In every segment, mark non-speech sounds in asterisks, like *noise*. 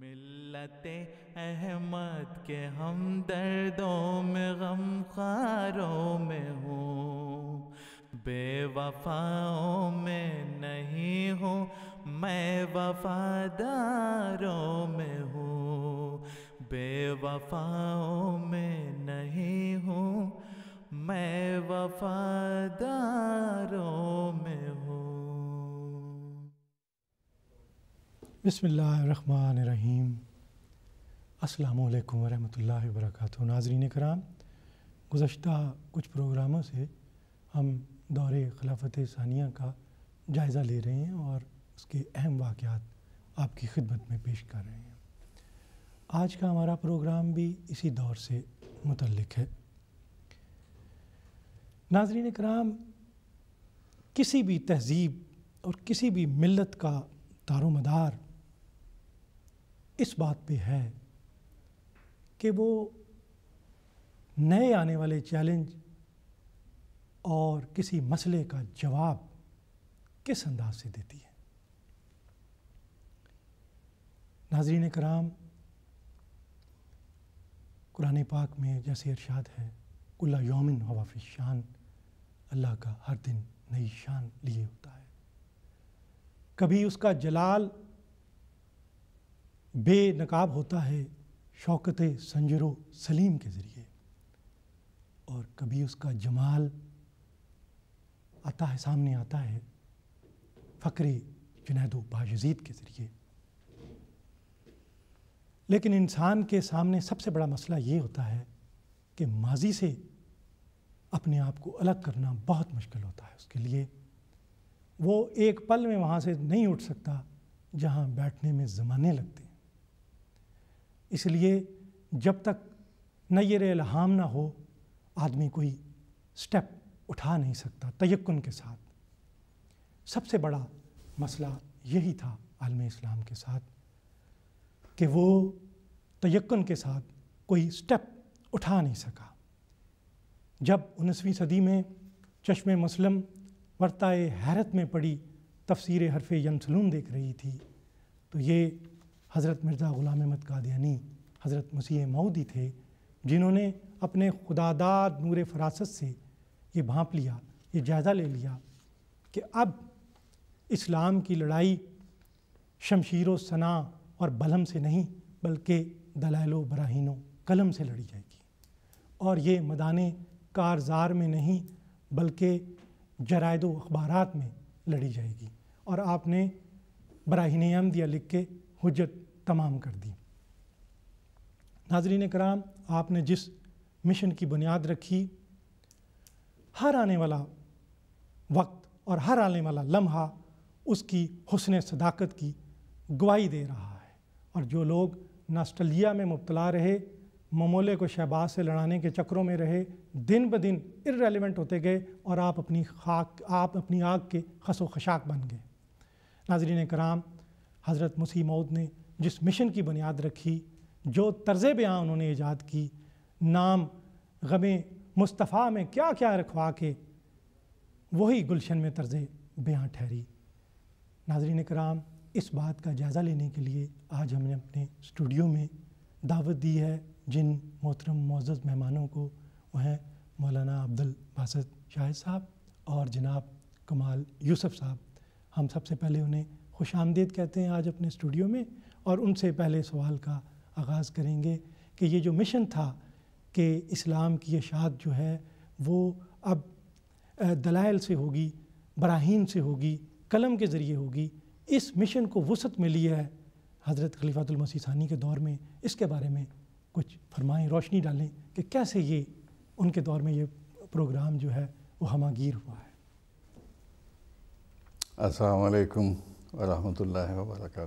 मिलते अहमद के हम दर्दों में गम खारों में हूँ बेवफाओं में नहीं हूँ मैं वफादारों में हूँ बेवफाओं में नहीं हूँ मैं वफादारों में हूँ बसमीम अल्लाम वरहल वर्क नाजरीन कराम गुज्त कुछ प्रोग्रामों से हम दौर खिलाफत सानिया का जायज़ा ले रहे हैं और उसके अहम वाक़ आपकी खिदमत में पेश कर रहे हैं आज का हमारा प्रोग्राम भी इसी दौर से मुतलक है नाजरीन कराम किसी भी तहज़ीब और किसी भी मिलत का दारोमदार इस बात पे है कि वो नए आने वाले चैलेंज और किसी मसले का जवाब किस अंदाज से देती है नाजरीन कराम कुरान पाक में जैसे इरशाद है कुल्ला योमिन हवाफ़ शान अल्लाह का हर दिन नई शान लिए होता है कभी उसका जलाल बेनकाब होता है शौकत संजरो सलीम के ज़रिए और कभी उसका जमाल आता है सामने आता है फ़करी जुनैदो बाजीद के ज़रिए लेकिन इंसान के सामने सबसे बड़ा मसला ये होता है कि माजी से अपने आप को अलग करना बहुत मुश्किल होता है उसके लिए वो एक पल में वहाँ से नहीं उठ सकता जहाँ बैठने में ज़माने लगते इसलिए जब तक नैर इल्हाम ना हो आदमी कोई स्टेप उठा नहीं सकता तयक्न के साथ सबसे बड़ा मसला यही था आलम इस्लाम के साथ कि वो तयक्न के साथ कोई स्टेप उठा नहीं सका जब उन्नीसवीं सदी में चश्म मसलम वर्ताए हैरत में पड़ी तफसीर हरफ यमसलूम देख रही थी तो ये हज़रत मिर्ज़ा ग़ुलाम अहमद कादियानी हज़रत मसीह मऊदी थे जिन्होंने अपने खुदादार नूर फरासत से ये भाँप लिया ये जायज़ा ले लिया कि अब इस्लाम की लड़ाई शमशीर सना और बलम से नहीं बल्कि दलाइल ब्राहिनों कलम से लड़ी जाएगी और ये मदान कारजार में नहीं बल्कि जरायद अखबार में लड़ी जाएगी और आपने बराहिन अहमदिया लिख के हजरत तमाम कर दी नाजरीन कराम आपने जिस मिशन की बुनियाद रखी हर आने वाला वक्त और हर आने वाला लम्हा उसकी हसन सदाकत की गवाही दे रहा है और जो लोग नास्टलिया में मुबतला रहे ममोले को शहबाज से लड़ाने के चक्रों में रहे दिन ब दिन इरेलीवेंट होते गए और आप अपनी खाक आप अपनी आग के खसो खशाक बन गए नाजरीन कराम हज़रत मसीह मऊद ने जिस मिशन की बुनियाद रखी जो तर्ज बयाँ उन्होंने ईजाद की नाम गमे मुस्तफ़ा में क्या क्या रखवा के वही गुलशन में तर्ज बयाँ ठहरी नाजरीन कराम इस बात का जायज़ा लेने के लिए आज हमने अपने स्टूडियो में दावत दी है जिन मोहतरम मोज़ मेहमानों को वह हैं मौलाना अब्दुल बासत शाहिद साहब और जनाब कमाल यूसुफ साहब हम सबसे पहले उन्हें खुश आमदेद कहते हैं आज अपने स्टूडियो में और उनसे पहले सवाल का आगाज़ करेंगे कि ये जो मिशन था कि इस्लाम की अशात जो है वो अब दलाइल से होगी बराहीन से होगी कलम के ज़रिए होगी इस मिशन को वसत में लिया है हज़रत खलीफातुलमसी सानी के दौर में इसके बारे में कुछ फरमाएँ रोशनी डालें कि कैसे ये उनके दौर में ये प्रोग्राम जो है वो हमागीर हुआ है असलकम वरहमल वर्का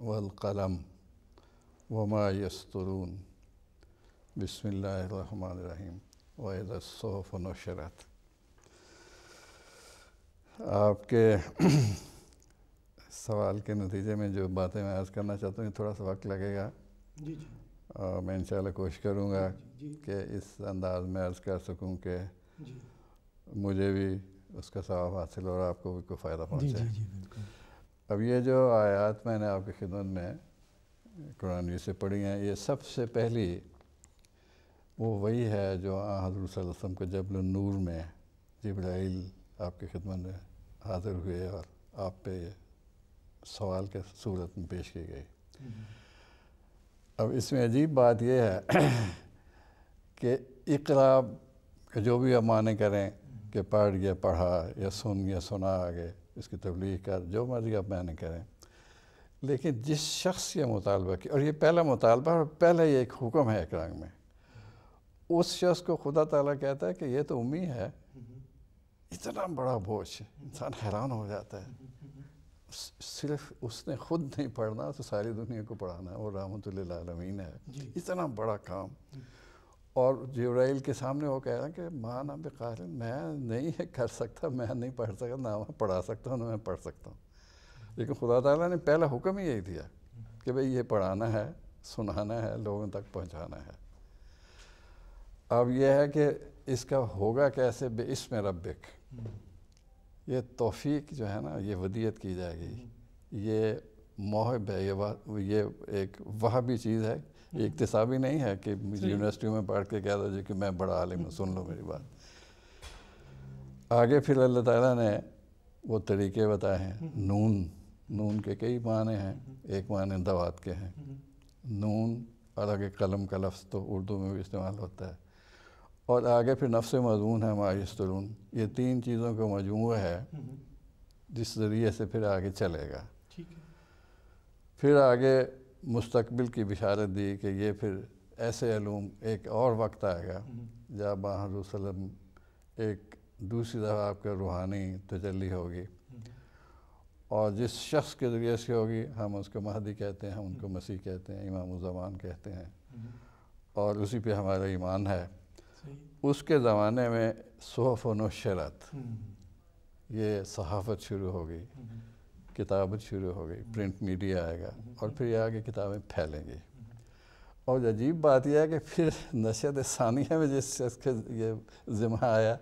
वलकलम الرحيم وإذا الصحف نشرت आपके सवाल के नतीजे में जो बातें मैं आज करना चाहता हूँ थोड़ा सा वक्त लगेगा जी जी और मैं इंशाल्लाह कोशिश करूँगा कि इस अंदाज में अर्ज़ कर सकूँ कि मुझे भी उसका सवाब हासिल और आपको भी कोई फ़ायदा पहुँचे अब ये जो आयात मैंने आपकी खिदमत में कुरानी से पढ़ी हैं ये सबसे पहली वो वही है जो हजूर वसम के जबल नूर में जबराइल आपकी खिदमत में हाजिर हुए और आप पे सवाल के सूरत में पेश की गई अब इसमें अजीब बात यह है *clears throat* कि इकलाब जो भी हम माने करें कि पढ़ गया पढ़ा या सुन गया सुना आगे इसकी तबलीग कर जो मर्ज़ी आप मैंने करें लेकिन जिस शख्स ये मुतालबा किया और ये पहला मुतालबा और पहला ये एक हुक्म है एक रंग में उस शख्स को खुदा ताला कहता है कि ये तो उम्मीद है इतना बड़ा बोझ इंसान हैरान हो जाता है सिर्फ उसने खुद नहीं पढ़ना तो सारी दुनिया को पढ़ाना है वो रहमत है इतना बड़ा काम और जब्राइल के सामने वो कह रहा है कि माँ ना बेकार मैं नहीं कर सकता मैं नहीं पढ़ सकता ना मैं पढ़ा सकता हूँ ना मैं पढ़ सकता हूँ लेकिन खुदा तला ने पहला हुक्म ही यही दिया कि भाई ये पढ़ाना है सुनाना है लोगों तक पहुँचाना है अब यह है कि इसका होगा कैसे बे इसम रबिक ये तोफ़ी जो है ना ये वदियत की जाएगी ये मोहब है ये बात ये एक वह भी चीज़ है हम्म। इकतसाबी नहीं है कि यूनिवर्सिटी में पढ़ के दो जी कि मैं बड़ा आलिम हूँ सुन लो मेरी बात हम्म। आगे फिर अल्लाह ताला ने वो तरीके बताए हैं हम्म। नून नून के कई माने हैं एक माने दवात के हैं नून और आगे कलम का लफ्ज़ तो उर्दू में भी इस्तेमाल होता है और आगे फिर नफ्स मजमून है मायस्तरून ये तीन चीज़ों का मजमू है जिस ज़रिए से फिर आगे चलेगा फिर आगे मुस्तबिल की बिशारत दी कि ये फिर ऐसे आलूम एक और वक्त आएगा जब वसल्लम एक दूसरी दफ़ा आपका रूहानी तजली होगी और जिस शख्स के ज़रिए से होगी हम उसको महदी कहते हैं हम उनको मसीह कहते हैं इमाम ज़बान कहते हैं और उसी पे हमारा ईमान है उसके ज़माने में सोहफ़ नशरत हम्म। ये सहाफ़त शुरू होगी किताबत शुरू हो गई प्रिंट मीडिया आएगा और फिर ये आगे किताबें फैलेंगी और अजीब बात यह है कि फिर नशत सानिया में जिस शख्स के ये ज़िम्मा आया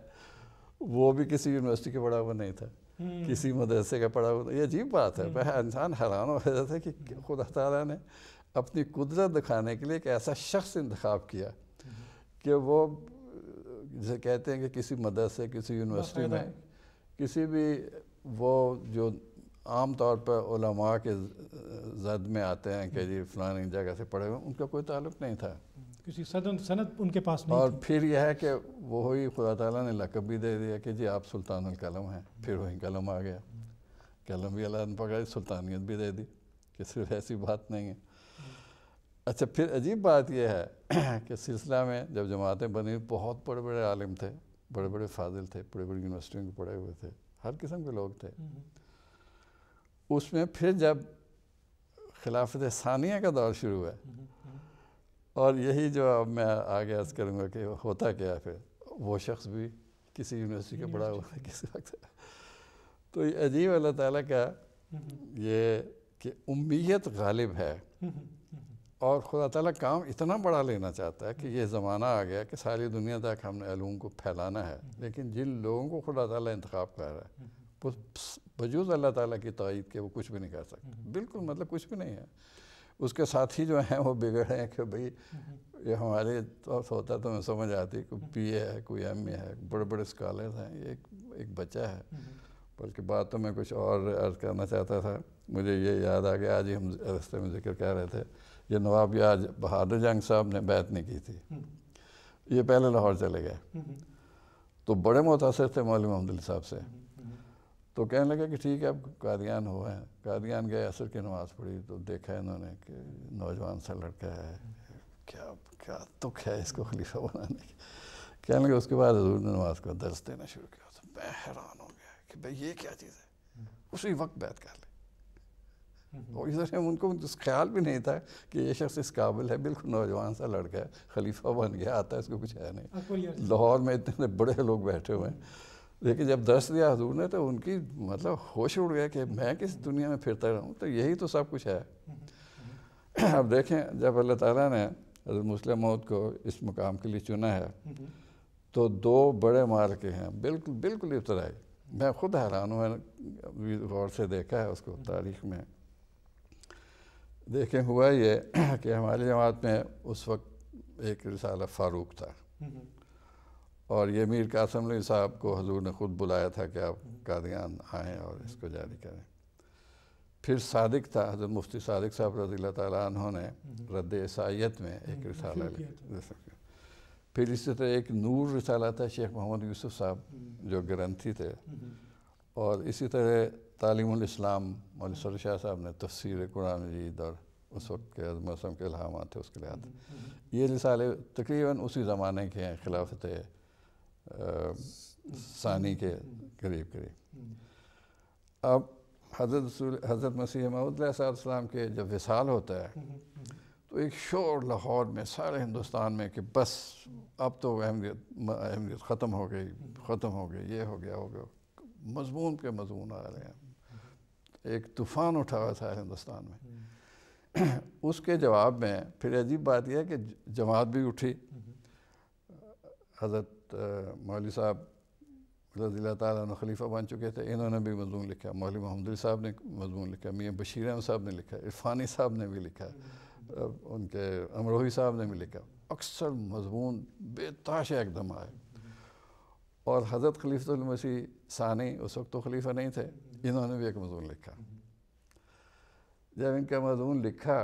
वो भी किसी यूनिवर्सिटी के पढ़ा हुआ नहीं था हम्म। किसी मदरसे का पढ़ा हुआ ये अजीब बात है हम्म। वह इंसान हैरान हो जाता है कि खुदा तला ने अपनी कुदरत दिखाने के लिए एक ऐसा शख्स इंतखब किया कि वो जैसे कहते हैं कि किसी मदरसे किसी यूनिवर्सिटी में किसी भी वो जो आम तौर पर के जद में आते हैं कि जी फलानी जगह से पढ़े हुए उनका कोई ताल्लुक नहीं था किसी सदन सनत उनके पास नहीं और फिर यह है कि वो ही खुदा ताला ने लकब भी दे दिया कि जी आप सुल्तान कलम हैं फिर वही कलम आ गया कलम भी अल्लाह ने पकड़ा सुल्तानियत भी दे दी कि सिर्फ ऐसी बात नहीं है अच्छा फिर अजीब बात यह है *clears throat* कि सिलसिला में जब जमातें बनी बहुत बड़े बड़े आलिम थे बड़े बड़े फाजिल थे बड़ी बड़ी यूनिवर्सिटियों के पढ़े हुए थे हर किस्म के लोग थे हम्म। उसमें फिर जब खिलाफत सानिया का दौर शुरू हुआ और यही जो अब मैं आगे अर्ज करूँगा कि होता क्या है फिर वो शख्स भी किसी यूनिवर्सिटी का बड़ा हुआ किस वक्त तो ये अजीब अल्लाह ताला का ये कि उम्मीद गालिब है और खुदा ताला काम इतना बड़ा लेना चाहता है कि ये ज़माना आ गया कि सारी दुनिया तक हमने अलूम को फैलाना है लेकिन जिन लोगों को खुदा ताला इंतखब कर रहा है बजूज अल्लाह ताला की तइद के वो कुछ भी नहीं कर सकते हम्म हम्म। बिल्कुल मतलब कुछ भी नहीं है उसके साथ ही जो हैं वो बिगड़े हैं कि भाई हम्म ये हमारे तो होता तो मैं समझ आती कोई पी ए है कोई एम ए है बड़े बड़े स्कॉलर हैं एक एक बच्चा है बल्कि बात तो मैं कुछ और अर्ज करना चाहता था मुझे ये याद आ गया आज ही हम रस्ते में जिक्र कर रहे थे ये नवाब याज बहादुर जंग साहब ने बैत नहीं की थी ये पहले लाहौर चले गए तो बड़े मुतासर थे मौलवी महमद साहब से तो कहने लगे कि ठीक है अब कादियान हो है कादियान गए असर की नमाज़ पढ़ी तो देखा इन्होंने कि नौजवान सा लड़का है क्या क्या दुख है इसको खलीफा बनाने की कहने लगे उसके बाद हजूर ने नमाज का दर्ज देना शुरू किया तो मैं हैरान हो गया कि भाई ये क्या चीज़ है उसी वक्त बैत कर ले और इधर हम उनको उस ख्याल भी नहीं था कि ये शख्स इस काबिल है बिल्कुल नौजवान सा लड़का है खलीफा बन गया आता है इसको कुछ है नहीं हाँ, लाहौर में इतने बड़े लोग बैठे हुए हैं लेकिन जब दर्श दिया हजूर ने तो उनकी मतलब होश उड़ गया कि मैं किस दुनिया में फिरता रहूँ तो यही तो सब कुछ है *clears throat* अब देखें जब अल्लाह ताला ने मुस्लिम मौत को इस मुकाम के लिए चुना है तो दो बड़े माल के हैं बिल्कुल बिल्कुल इब्तदाई मैं खुद हैरान हूँ मैंने गौर से देखा है उसको तारीख में देखें हुआ ये *clears throat* कि हमारी जमात में उस वक्त एक रिसाला फ़ारूक था हम्म, हम्म। और ये मीर कासम अली साहब को हजूर ने ख़ुद बुलाया था कि आप कादियान आएँ और इसको जारी करें फिर सादिक था हजरत मुफ्ती सादिक साहब रजील्ला तुमने ने रद्द ईसाइत में एक हम्म, रिसाला लिखा फिर इसी तरह एक नूर रिसाला था शेख मोहम्मद यूसुफ साहब हम्म। जो ग्रंथी थे हम्म। और इसी तरह तालीम मौलसर शाह साहब ने तफसर कुरान जीद और उस वक्त के मौसम के इलाहाम थे उसके लिहाज ये रिसाले तकरीबन उसी ज़माने के हैं खिलाफत सानी के करीब करीब अब हजरत हजरत मसीह महमदम के जब विसाल होता है तो एक शोर लाहौर में सारे हिंदुस्तान में कि बस अब तो अहमियत अहमियत ख़त्म हो गई ख़त्म हो गई ये हो गया हो गया मजमून के मजमून आ रहे हैं एक तूफ़ान उठा हुआ था हिंदुस्तान में *clears throat* उसके जवाब में फिर अजीब बात यह कि जमात भी उठी हज़रत मौली साहब रजील तलीफ़ा बन चुके थे इन्होंने भी मजमून लिखा मौली महमदी साहब ने मजमून लिखा मियाँ बशीर अहम साहब ने लिखा इरफानी साहब ने भी लिखा उनके अमरोही साहब ने भी लिखा अक्सर मजमून बेताश एकदम आए और हज़रत खलीफुलमसी सानी उस वक्त तो खलीफा नहीं थे इन्होंने भी एक मजमून लिखा जब इनका मजमून लिखा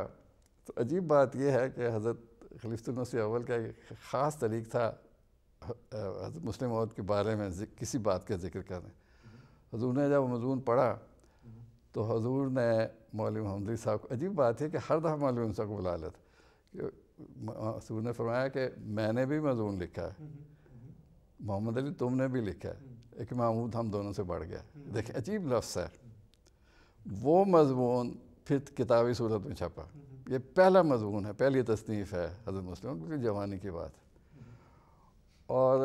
तो अजीब बात यह है कि हज़रत खलीफुलमसी अव्वल का एक ख़ास तरीक़ था मुस्लिम औरत के बारे में किसी बात का जिक्र करें हजूर ने जब मजमून पढ़ा तो हजूर ने मौल मोहम्मदी साहब को अजीब बात है कि हर दफ़ा मौलवी साहब को बुला लेता हजूर ने फरमाया कि मैंने भी मजमून लिखा है मोहम्मद अली तुमने भी लिखा है एक महमूद हम दोनों से बढ़ गया देखिए अजीब लफ्स है वो मजमून फिर किताबी सूरत में छपा ये पहला मजमून है पहली तसनीफ़ है हजरत मुस्लिम क्योंकि जवानी की बात है और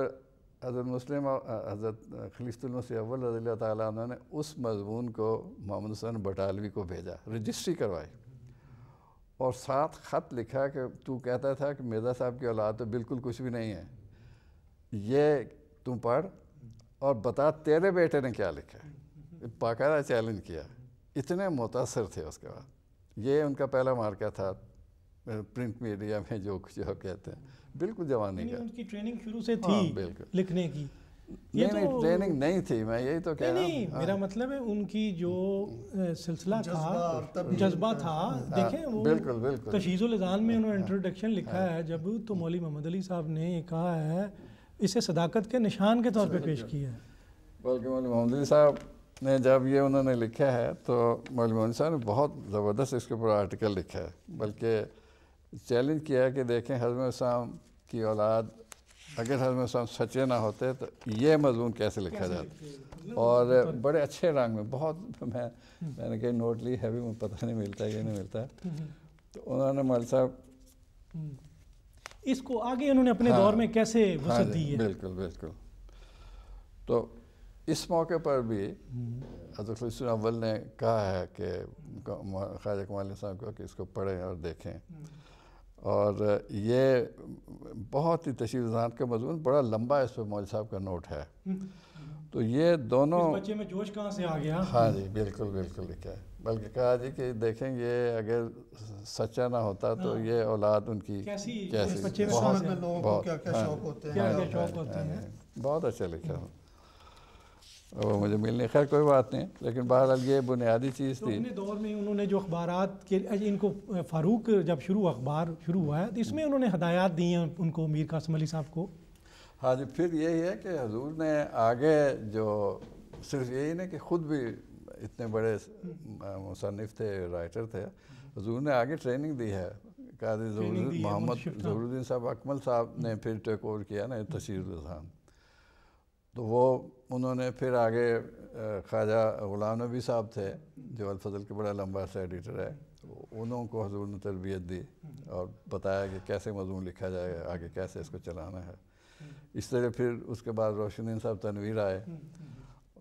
हज़रत मुस्लिम हज़रत खलीफुलमसी अव्वल रज़ी तैन ने उस मजमून को मोहम्मद हसन बटालवी को भेजा रजिस्ट्री करवाई और साथ ख़त लिखा कि तू कहता था कि मिर्ज़ा साहब की औलाद तो बिल्कुल कुछ भी नहीं है ये तू पढ़ और बता तेरे बेटे ने क्या लिखा है बाकायदा चैलेंज किया इतने मुतासर थे उसके बाद ये उनका पहला मार्का था प्रिंट मीडिया में जो कुछ कहते हैं बिल्कुल जवानी का उनकी ट्रेनिंग शुरू से थी हाँ, लिखने की ये नहीं, तो, नहीं ट्रेनिंग नहीं थी मैं यही तो कह रहा हूँ मेरा हाँ। मतलब है उनकी जो सिलसिला था जज्बा था हाँ, देखें वो बिल्कुल बिल्कुल तशीजुल इजान में उन्होंने इंट्रोडक्शन हाँ, लिखा है जब तो मौली मोहम्मद अली साहब ने ये कहा है इसे सदाकत के निशान के तौर पे पेश किया है बल्कि मौली मोहम्मद अली साहब ने जब ये उन्होंने लिखा है तो मौली मोहम्मद साहब ने बहुत ज़बरदस्त इसके ऊपर आर्टिकल लिखा है बल्कि चैलेंज किया कि देखें हजम साम की औलाद अगर हजम साम सच्चे ना होते तो ये मजमून कैसे लिखा जाता और बड़े अच्छे रंग में बहुत मैं मैंने कहीं नोट ली है भी मुझे पता नहीं मिलता है नहीं मिलता तो उन्होंने मल साहब हम्म। इसको आगे उन्होंने अपने हाँ, दौर में कैसे हाँ दी है बिल्कुल बिल्कुल तो इस मौके पर भी हजरत अव्वल ने कहा है कि ख्वाजा कमाल साहब को कि इसको पढ़ें और देखें हम्म। और ये बहुत ही तशीर जहान का मजमून बड़ा लंबा इस पर मौल साहब का नोट है हम्म। तो ये दोनों बच्चे में जोश कहाँ से आ गया हाँ जी बिल्कुल बिल्कुल लिखा है बल्कि कहा जी कि देखें ये अगर सच्चा ना होता तो हाँ। ये औलाद उनकी कैसी, कैसी? बच्चे बहुत, लोगों को हाँ क्या क्या शौक होते हैं बहुत अच्छा लिखा है वो मुझे मिलने खैर कोई बात नहीं लेकिन बहरहाल ये बुनियादी चीज़ तो थी अपने दौर में उन्होंने जो अखबार के इनको फारूक जब शुरू अखबार शुरू हुआ है तो इसमें उन्होंने हदायत दी हैं उनको मीर कासम अली साहब को हाँ जी फिर यही है कि हजूर ने आगे जो सिर्फ यही ना कि ख़ुद भी इतने बड़े मुसनफ़ थे राइटर थे हजूर ने आगे ट्रेनिंग दी है कादी मोहम्मद जहरुद्दीन साहब अकमल साहब ने फिर टेक ओवर किया ना तशीर हम्म। तो वो उन्होंने फिर आगे ख्वाजा ग़ुलाम नबी साहब थे जो अलफजल के बड़ा लंबा सा एडिटर है उन्हों को हजूर ने तरबियत दी और बताया कि कैसे मजमून लिखा जाए आगे कैसे इसको चलाना है इस तरह फिर उसके बाद रोशन साहब तनवीर आए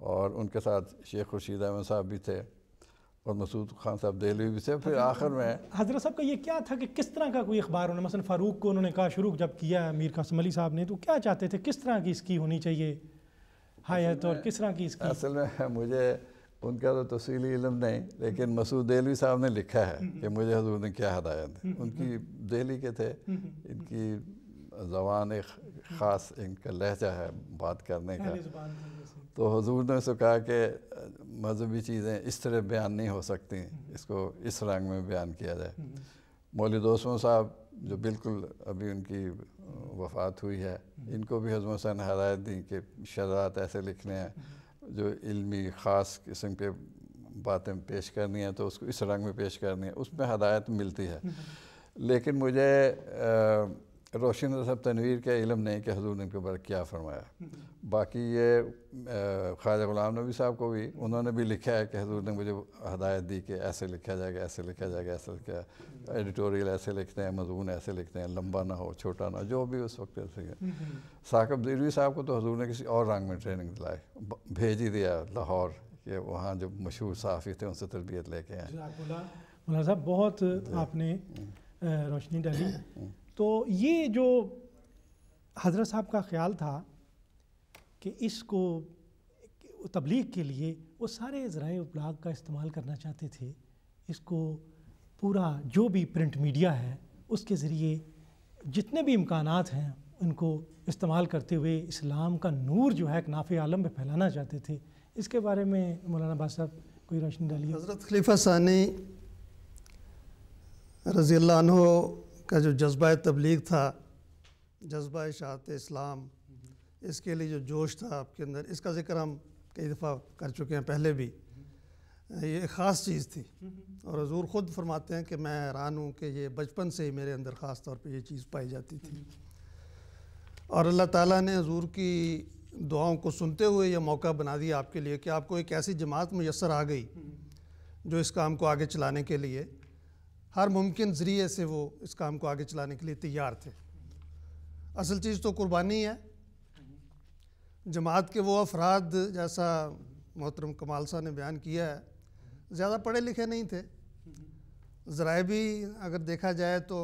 और उनके साथ शेख खुर्शीद अहमद साहब भी थे और मसूद खान साहब दिल्ली भी थे फिर आखिर में हजरत साहब का ये क्या था कि किस तरह का कोई अखबार उन्होंने मसलन फ़ारूक को उन्होंने कहा शुरू जब किया मीर कासम अली साहब ने तो क्या चाहते थे किस तरह की इसकी होनी चाहिए हाँ यह तो किस तरह की इसकी असल में मुझे उनका तो तफसीली इलम नहीं लेकिन मसूद देलवी साहब ने लिखा है हम्म। कि मुझे हजूर ने क्या हदायत दी हम्म, उनकी हम्म। दिल्ली के थे इनकी जबान एक ख़ास इनका लहजा है बात करने का तो हजूर ने उसको कहा कि मजहबी चीज़ें इस तरह बयान नहीं हो सकती इसको इस रंग में बयान किया जाए मौल दोस्तों साहब जो बिल्कुल अभी उनकी वफात हुई है इनको भी हजम हसन हदायत दी कि शरात ऐसे लिखने हैं जो इल्मी ख़ास किस्म के बातें पेश करनी है तो उसको इस रंग में पेश करनी है उसमें हदायत मिलती है लेकिन मुझे रोशन साहब तनवीर का इलम नहीं कि हजूर ने इनके बारे क्या फ़रमाया बाकी ये ख्वाजा गुलाम नबी साहब को भी उन्होंने भी लिखा है कि हजूर ने मुझे हदायत दी कि ऐसे लिखा जाएगा ऐसे लिखा जाएगा ऐसे लिखा एडिटोरियल ऐसे लिखते हैं मजमून ऐसे लिखते हैं लंबा ना हो छोटा ना हो जो भी उस वक्त ऐसे साकब दिलवी साहब को तो हजूर ने किसी और रंग में ट्रेनिंग दिलाई भेज ही दिया लाहौर कि वहाँ जो मशहूर साफ़ी थे उनसे तरबियत लेके आए साहब बहुत आपने रोशनी डाली तो ये जो हजरत साहब का ख्याल था कि इसको तबलीग के लिए वो सारे ज़रा अबलाग का इस्तेमाल करना चाहते थे इसको पूरा जो भी प्रिंट मीडिया है उसके ज़रिए जितने भी इम्कान हैं उनको इस्तेमाल करते हुए इस्लाम का नूर जो है एक नाफ़ आलम में फैलाना चाहते थे इसके बारे में मौलाना बाद साहब कोई रोशनी डालिए हज़रत खलीफा सानी रज़ी का जो जज्बा तबलीग था जज्बा शाहत इस्लाम इसके लिए जो जोश था आपके अंदर इसका जिक्र हम कई दफ़ा कर चुके हैं पहले भी ये एक ख़ास चीज़ थी और हजूर ख़ुद फरमाते हैं कि मैं हैरान हूँ कि ये बचपन से ही मेरे अंदर ख़ास तौर पे ये चीज़ पाई जाती थी और अल्लाह ताला ने हजूर की दुआओं को सुनते हुए ये मौका बना दिया आपके लिए कि आपको एक ऐसी जमात मैसर आ गई जो इस काम को आगे चलाने के लिए हर मुमकिन ज़रिए से वो इस काम को आगे चलाने के लिए तैयार थे असल चीज़ तो कुर्बानी है जमात के वो अफराद जैसा मोहतरम कमाल शाह ने बयान किया है ज़्यादा पढ़े लिखे नहीं थे ज़राए भी अगर देखा जाए तो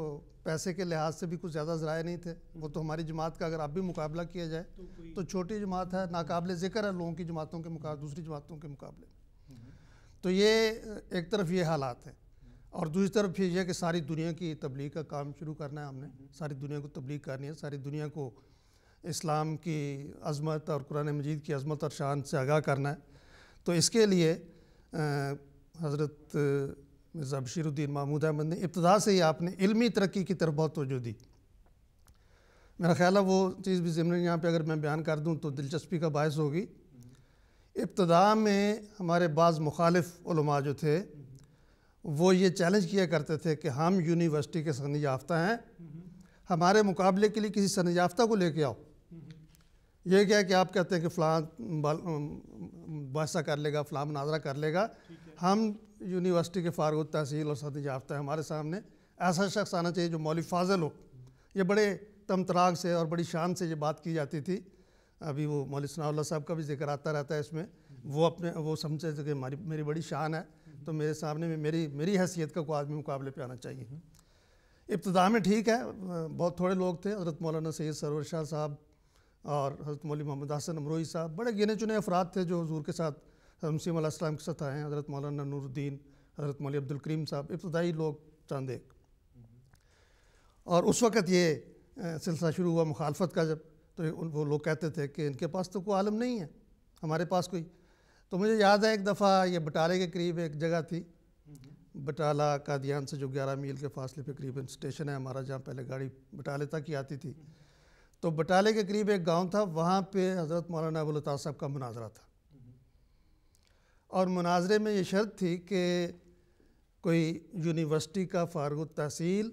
पैसे के लिहाज से भी कुछ ज़्यादा ज़राए नहीं थे वो तो हमारी जमात का अगर आप भी मुकाबला किया जाए तो, तो छोटी जमात है नाकबले ज़िक्र है लोगों की जमातों के मुकाबले दूसरी जमातों के मुकाबले तो ये एक तरफ ये हालात हैं और दूसरी तरफ ये कि सारी दुनिया की तबलीग का काम शुरू करना है हमने सारी दुनिया को तबलीग करनी है सारी दुनिया को इस्लाम की अज़मत और कुरान मजीद की अज़मत और शान से आगाह करना है तो इसके लिए हज़रत मिर्ज़ा बशीरुद्दीन महमूद अहमद ने इब्तदा से ही आपने इलमी तरक्की की तरफ बहुत तोजो दी मेरा ख्याल है वो चीज़ भी ज़िमन यहाँ पर अगर मैं बयान कर दूँ तो दिलचस्पी का बायस होगी इब्तदा में हमारे बाज़ मुखालफा जो थे वो ये चैलेंज किया करते थे कि हम यूनिवर्सिटी के सनद याफ्ता हैं हमारे मुकाबले के लिए किसी सनद याफ्ता को लेके आओ ये क्या है कि आप कहते हैं कि फ़लाँ बहसा कर लेगा फ़लाँ मुनाजरा कर लेगा हम यूनिवर्सिटी के फारग तहसील और सदी याफ्ता हमारे सामने ऐसा शख्स आना चाहिए जो मौल फाजल हो ये बड़े तराग से और बड़ी शान से ये बात की जाती थी अभी वो मौल सना साहब का भी जिक्र आता रहता है इसमें वो अपने वो समझे थे कि हमारी मेरी बड़ी शान है तो मेरे सामने में मेरी मेरी हैसियत का कोई आदमी मुकाबले पर आना चाहिए इब्तदा में ठीक है बहुत थोड़े लोग थे हजरत मौलाना सैद सरवर शाह साहब और हज़रत मौली मोहम्मद हसन अमरोही साहब बड़े गिने चुने अफराद थे जो हजूर के साथ आसलम के साथ आए हैं हज़रत मौलाना नूरुद्दीन हज़रत मौली अब्दुल करीम साहब इब्तदाई लोग चांद एक और उस वक़्त ये सिलसिला शुरू हुआ मुखालफत का जब तो वो लोग कहते थे कि इनके पास तो कोई आलम नहीं है हमारे पास कोई तो मुझे याद है एक दफ़ा ये बटाले के करीब एक जगह थी बटाला कादियान से जो 11 मील के फासले पे करीबन स्टेशन है हमारा जहाँ पहले गाड़ी बटाले तक ही आती थी तो बटाले के करीब एक गांव था वहाँ पे हज़रत मौलाना अबुलता साहब का मुनाजरा था और मुनाजरे में ये शर्त थी कि कोई यूनिवर्सिटी का फारग तहसील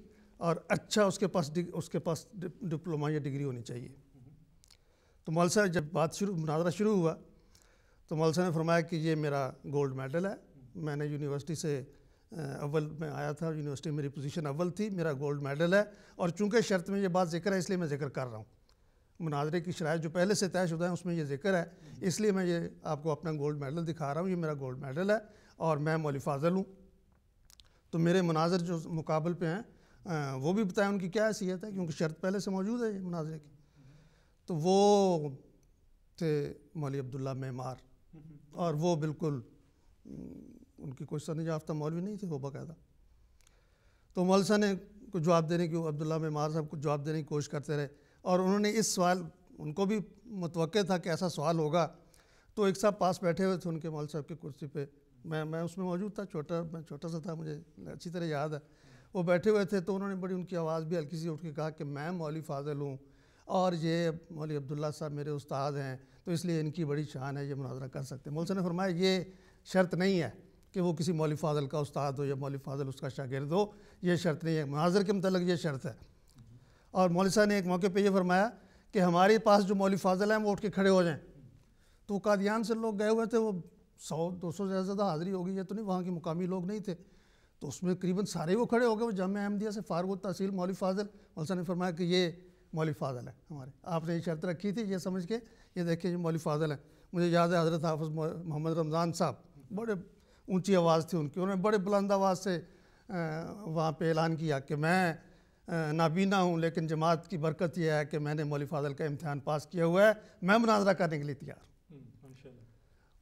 और अच्छा उसके पास उसके पास डिप्लोमा या डिग्री होनी चाहिए तो मौल साहब जब बात शुरू मुनाजरा शुरू हुआ तो मौल साहब ने फरमाया कि ये मेरा गोल्ड मेडल है मैंने यूनिवर्सिटी से अव्वल में आया था यूनिवर्सिटी मेरी पोजीशन अव्वल थी मेरा गोल्ड मेडल है और चूंकि शर्त में ये बात जिक्र है इसलिए मैं जिक्र कर रहा हूँ मनाजरे की शराय जो पहले से तयशुदा है उसमें ये जिक्र है इसलिए मैं ये आपको अपना गोल्ड मेडल दिखा रहा हूँ ये मेरा गोल्ड मेडल है और मैं मौली फाजल हूँ तो मेरे मनाजर जो मुकाबल पे हैं वो भी बताएं उनकी क्या हैसियत है क्योंकि शर्त पहले से मौजूद है ये मनाजरे की तो वो थे मौली अब्दुल्ला मेमार और वो बिल्कुल उनकी कोई सन याफ्ता मौलवी नहीं थे वो बाकायदा तो मौलसा ने कुछ जवाब देने की अब्दुल्ला मेमार साहब कुछ जवाब देने की कोशिश करते रहे और उन्होंने इस सवाल उनको भी मुतव था कि ऐसा सवाल होगा तो एक साहब पास बैठे हुए थे उनके मौल साहब की कुर्सी पे मैं मैं उसमें मौजूद था छोटा मैं छोटा सा था मुझे अच्छी तरह याद है वो बैठे हुए थे तो उन्होंने बड़ी उनकी आवाज़ भी हल्की सी उठ के कहा कि मैं मौली फाजल हूँ और ये मौली अब्दुल्ला साहब मेरे उस्ताद हैं तो इसलिए इनकी बड़ी शान है ये मुनाजरा कर सकते हैं मौलसा ने फरमाया ये शर्त नहीं है कि वो किसी मौली फाजल का उस्ताद हो या मौली फाजल उसका शागिर्द हो ये शर्त नहीं है मुनाजर के मतलब ये शर्त है और मौलिसा साहब ने एक मौके पे ये फरमाया कि हमारे पास जो मौली फाजल हैं वो उठ के खड़े हो जाएं तो कादियान से लोग गए हुए थे वो सौ दो सौ से ज़्यादा हाज़िरी हो गई है तो नहीं वहाँ के मुकामी लोग नहीं थे तो उसमें करीबन सारे वो खड़े हो गए वो जाम अहमदिया से फारग तहसील मौली फाजल मौल साहब ने फरमाया कि ये मौली फाजल है हमारे आपने ये शर्त रखी थी ये समझ के ये देखिए ये मौली फाजल है मुझे याद है हज़रत हाफ़ मोहम्मद रमज़ान साहब बड़े ऊँची आवाज़ थी उनकी उन्होंने बड़े बुलंद आवाज़ से वहाँ पर ऐलान किया कि मैं नाबीना हूँ लेकिन जमात की बरकत यह है कि मैंने मौली फाजल का इम्तहान पास किया हुआ है मैं मुनाजरा करने के लिए तैयार हम्म,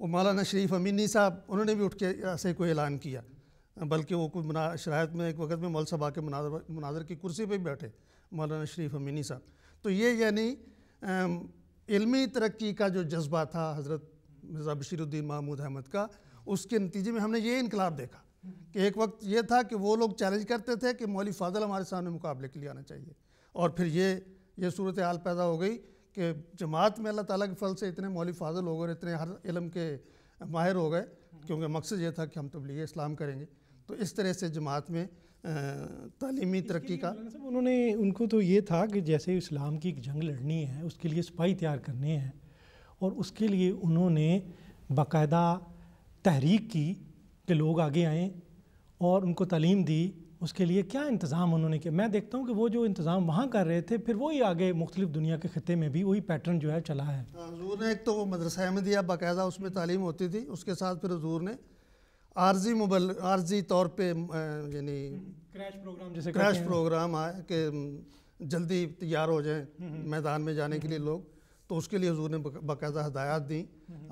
वो मौलाना शरीफ अमीनी साहब उन्होंने भी उठ के ऐसे कोई ऐलान किया बल्कि वो कोई मुना शरात में एक वक्त में मौल सभा के मुनाजर मुनाजर की कुर्सी पर बैठे मौलाना शरीफ अमीनी साहब तो ये यानी इलमी तरक्की का जो जज्बा था हज़रत मिर्ज़ा बशीरुद्दीन महमूद अहमद का उसके नतीजे में हमने ये इनकलाब देखा कि एक वक्त ये था कि वो लोग चैलेंज करते थे कि मौली फाजल हमारे सामने मुकाबले के लिए आना चाहिए और फिर ये ये सूरत हाल पैदा हो गई कि जमात में अल्लाह ताला के फल से इतने मौली फाजल हो गए और इतने हर इलम के माहिर हो गए क्योंकि मकसद ये था कि हम तबलीग इस्लाम करेंगे तो इस तरह से जमात में तालीमी तरक्की का उन्होंने उनको तो ये था कि जैसे इस्लाम की एक जंग लड़नी है उसके लिए सिपाही तैयार करने हैं और उसके लिए उन्होंने बाकायदा तहरीक की के लोग आगे आएँ और उनको तालीम दी उसके लिए क्या इंतज़ाम उन्होंने किया मैं देखता हूँ कि वो जो इंतज़ाम वहाँ कर रहे थे फिर वही आगे मुख्तलिफ दुनिया के ख़त्े में भी वही पैटर्न जो है चला है हाँ, हजूर ने एक तो वो मदरसा या बाकायदा उसमें तालीम होती थी उसके साथ फिर हजूर ने आर्जी मुबल आर्जी तौर पर यानी क्रैश प्रोग्राम जैसे क्रैश प्रोग्राम आए कि जल्दी तैयार हो जाएँ हम्म, हम्म। मैदान में जाने के लिए हम्म। लोग तो उसके लिए हजूर ने बाकायदा हदायत दी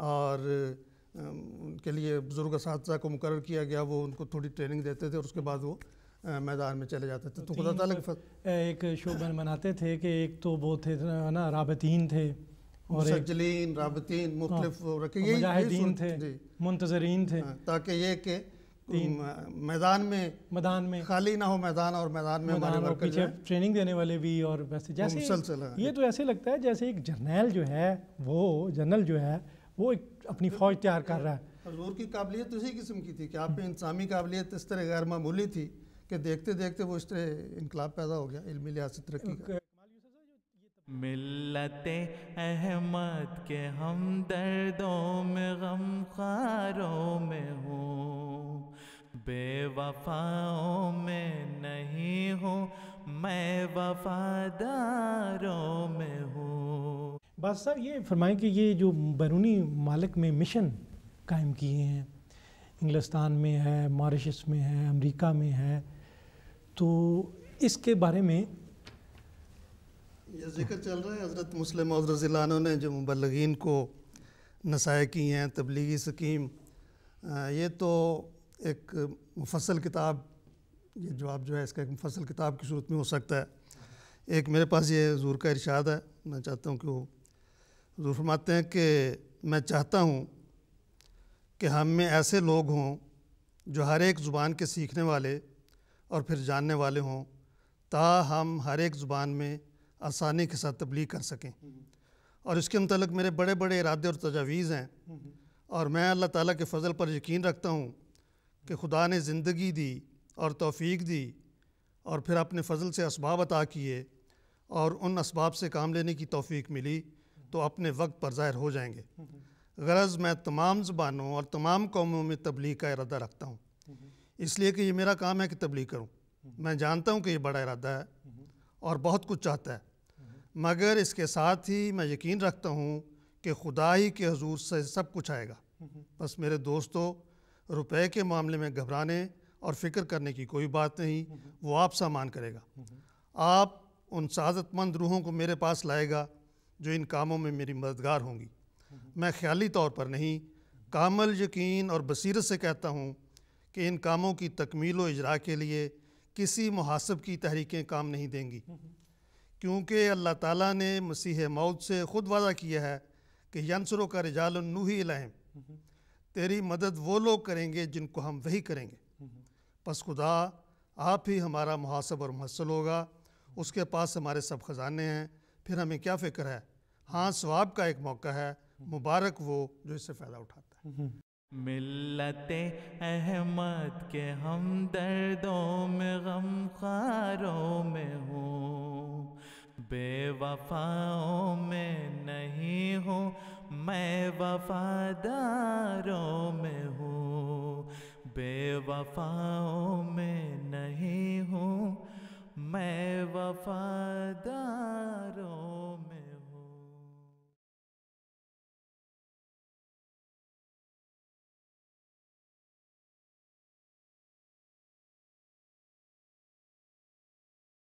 और उनके लिए बुज़ुर्ग इस को मुकर किया गया वो उनको थोड़ी ट्रेनिंग देते थे और उसके बाद वो मैदान में चले जाते थे तो खुदा ताला की फत एक शोबन मनाते थे कि एक तो वो थे ना राबतीन थे और सजलिन राबतीन हाँ, मुख्तलिफ रखे थे मुंतजरीन थे हाँ, ताकि ये कि मैदान में मैदान में खाली ना हो मैदान और मैदान में मैदान और पीछे ट्रेनिंग देने वाले भी और वैसे जैसे हाँ। ये तो ऐसे लगता है जैसे एक जर्नल जो है वो जनरल जो है वो एक अपनी फ़ौज तैयार कर रहा है हजूर की काबिलियत इसी किस्म की थी कि आप इंसानी काबिलियत इस तरह गैर मामूली थी कि देखते देखते वो इस तरह इनकलाब पैदा हो गया इलमी लिहाज से तरक्की मिलत अहमद के हम दर्दों में गम खारों में हूँ बेवफाओं में नहीं हूँ मैं वफादारों में हूँ बस सर ये फरमाएं कि ये जो बैरूनी मालिक में मिशन कायम किए हैं इंग्लिस्तान में है मॉरिशस में है अमेरिका में है तो इसके बारे में यह जिक्र चल रहा है हज़रत मुस्लिम हजरत ने जो मुबलगिन को नसाए की हैं तबलीगी स्कीम ये तो एक मुफसल किताब ये जवाब जो है इसका एक मुफसल किताब की सूरत में हो सकता है एक मेरे पास ये हजूर का इरशाद है मैं चाहता हूँ कि वो हजूर फरमाते हैं कि मैं चाहता हूँ कि हम में ऐसे लोग हों जो हर एक ज़ुबान के सीखने वाले और फिर जानने वाले हों ता हम हर एक ज़ुबान में आसानी के साथ तब्लीग कर सकें और इसके मतलब मेरे बड़े बड़े इरादे और तजावीज़ हैं और मैं अल्लाह ताला के फ़ज़ल पर यकीन रखता हूँ कि खुदा ने ज़िंदगी दी और तोफ़ी दी और फिर अपने फ़ज़ल से इसबाब अता किए और उन इसबाब से काम लेने की तोफ़ी मिली तो अपने वक्त पर ज़ाहिर हो जाएंगे गरज़ मैं तमाम ज़बानों और तमाम कौमों में तबलीग का इरादा रखता हूँ इसलिए कि ये मेरा काम है कि तबलीग करूँ मैं जानता हूँ कि ये बड़ा इरादा है और बहुत कुछ चाहता है मगर इसके साथ ही मैं यकीन रखता हूँ कि खुदा ही के हजूर से सब कुछ आएगा बस मेरे दोस्तों रुपए के मामले में घबराने और फिक्र करने की कोई बात नहीं वो आप सामान करेगा आप उन साजतमंद रूहों को मेरे पास लाएगा जो इन कामों में मेरी मददगार होंगी मैं ख्याली तौर पर नहीं कामल यकीन और बसीरत से कहता हूँ कि इन कामों की तकमील व इजरा के लिए किसी मुहासब की तहरीकें काम नहीं देंगी क्योंकि अल्लाह ताला ने मसीह मौत से ख़ुद वादा किया है कि यंसरों का रजाल नूही इलाहम तेरी मदद वो लोग करेंगे जिनको हम वही करेंगे बस खुदा आप ही हमारा मुहासब और महसल होगा उसके पास हमारे सब ख़जाने हैं फिर हमें क्या फिक्र है हाँ स्वाब का एक मौका है मुबारक वो जो इससे फ़ायदा उठाता है हम्म। मिलत अहमद के हम दर्दों में गम खारों में हूँ बेवफाओं में नहीं हूँ मैं वफादारों में हूँ बेवफाओं में नहीं हूँ मैं वफादारों